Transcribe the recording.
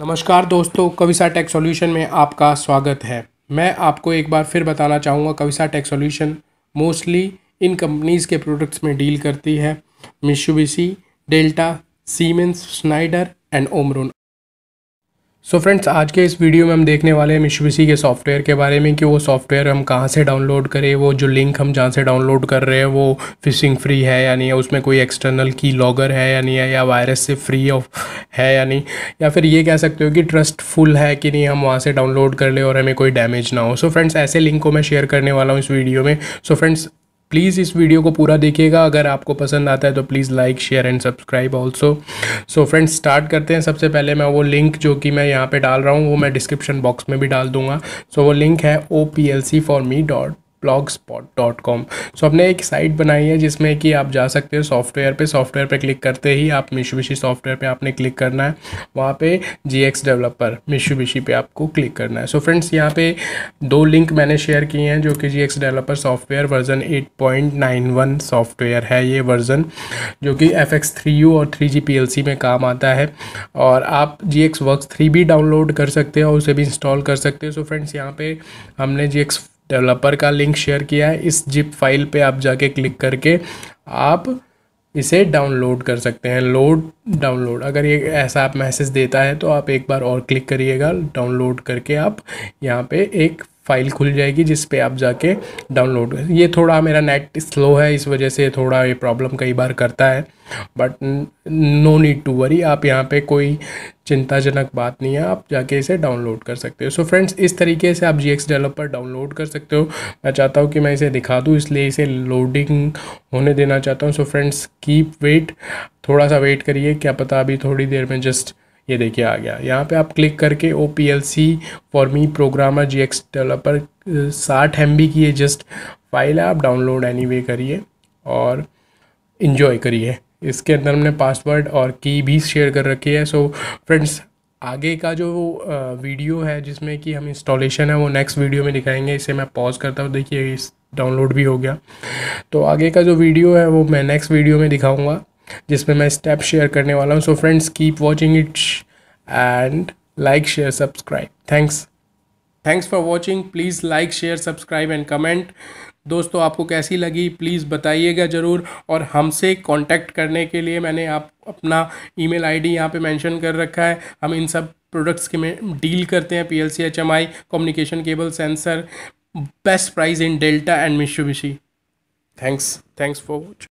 नमस्कार दोस्तों कविसा tech solution में आपका स्वागत है मैं आपको एक बार फिर बताना चाहूँगा Kavisa tech solution mostly in companies के प्रोडक्ट्स में डील करती है Mitsubishi Delta Siemens Schneider and Omron so so friends आज के इस वीडियो में हम देखने वाले हैं मिशबिसी के सॉफ्टवेयर के बारे में कि वो सॉफ्टवेयर हम कहाँ से डाउनलोड करें वो जो लिंक हम जहाँ से डाउनलोड कर रहे हैं वो फिशिंग फ्री है यानी उसमें कोई एक्सटर्नल की लॉगर है या नहीं है या वायरस से फ्री ऑफ है या नहीं या फिर ये कह सकते हो कि ट्रस्ट फुल है कि नहीं हम वहाँ से डाउनलोड कर ले और हमें कोई डैमेज ना हो सो so फ्रेंड्स ऐसे लिंक को मैं शेयर करने वाला हूँ इस वीडियो में सो so फ्रेंड्स प्लीज़ इस वीडियो को पूरा देखिएगा अगर आपको पसंद आता है तो please like share and subscribe also so friends start करते हैं सबसे पहले मैं वो लिंक जो कि मैं यहाँ पे डाल रहा हूँ वो मैं डिस्क्रिप्शन बॉक्स में भी डाल दूँगा सो so, वो लिंक है O P L C for me dot blogspot dot com so हमने एक साइट बनाई है जिसमें कि आप जा सकते हो सॉफ्टवेयर पे सॉफ्टवेयर पे क्लिक करते ही आप मिशुबिशी सॉफ्टवेयर पे आपने क्लिक करना है वहाँ पे जी एक्स डेवलपर मिशुबिशी पे आपको क्लिक करना है सो फ्रेंड्स यहाँ पे दो लिंक मैंने शेयर किए हैं जो कि G X developer software version eight point nine one software है ये वर्ज़न जो कि एफ एक्स थ्री यू और three G P L C में काम आता है और आप जी एक्स वर्क थ्री भी डाउनलोड कर सकते हो और उसे भी इंस्टॉल कर सकते हो सो फ्रेंड्स यहाँ पे हमने जी एक्स डेवलपर का लिंक शेयर किया है इस जिप फाइल पे आप जाके क्लिक करके आप इसे डाउनलोड कर सकते हैं लोड डाउनलोड अगर ये ऐसा आप मैसेज देता है तो आप एक बार और क्लिक करिएगा डाउनलोड करके आप यहाँ पे एक फाइल खुल जाएगी जिस पे आप जाके डाउनलोड ये थोड़ा मेरा नेट स्लो है इस वजह से थोड़ा ये प्रॉब्लम कई बार करता है but no need to worry आप यहाँ पे कोई चिंताजनक बात नहीं है आप जाके इसे डाउनलोड कर सकते हो सो फ्रेंड्स इस तरीके से आप जी एक्स डेवलपर डाउनलोड कर सकते हो मैं चाहता हूँ कि मैं इसे दिखा दूँ इसलिए इसे लोडिंग होने देना चाहता हूँ सो फ्रेंड्स कीप वेट थोड़ा सा वेट करिए क्या पता अभी थोड़ी देर में जस्ट ये देखिए आ गया यहाँ पे आप क्लिक करके O P L C for me programmer G X developer साठ एम बी की ये जस्ट फाइल है आप डाउनलोड एनी वे करिए और इन्जॉय करिए इसके अंदर हमने पासवर्ड और की भी शेयर कर रखी है सो फ्रेंड्स आगे का जो वीडियो है जिसमें कि हम इंस्टॉलेशन है वो नेक्स्ट वीडियो में दिखाएंगे इसे मैं पॉज करता हूँ देखिए इस डाउनलोड भी हो गया तो आगे का जो वीडियो है वो मैं नेक्स्ट वीडियो में दिखाऊंगा जिसमें मैं स्टेप शेयर करने वाला हूँ so friends keep watching it's end like share subscribe thanks thanks for watching please like share subscribe and comment दोस्तों आपको कैसी लगी प्लीज़ बताइएगा ज़रूर और हमसे कांटेक्ट करने के लिए मैंने आप अपना ईमेल आईडी यहाँ पे मेंशन कर रखा है हम इन सब प्रोडक्ट्स के में डील करते हैं P L C H M I communication cable sensor best price in Delta and Mitsubishi thanks thanks for watching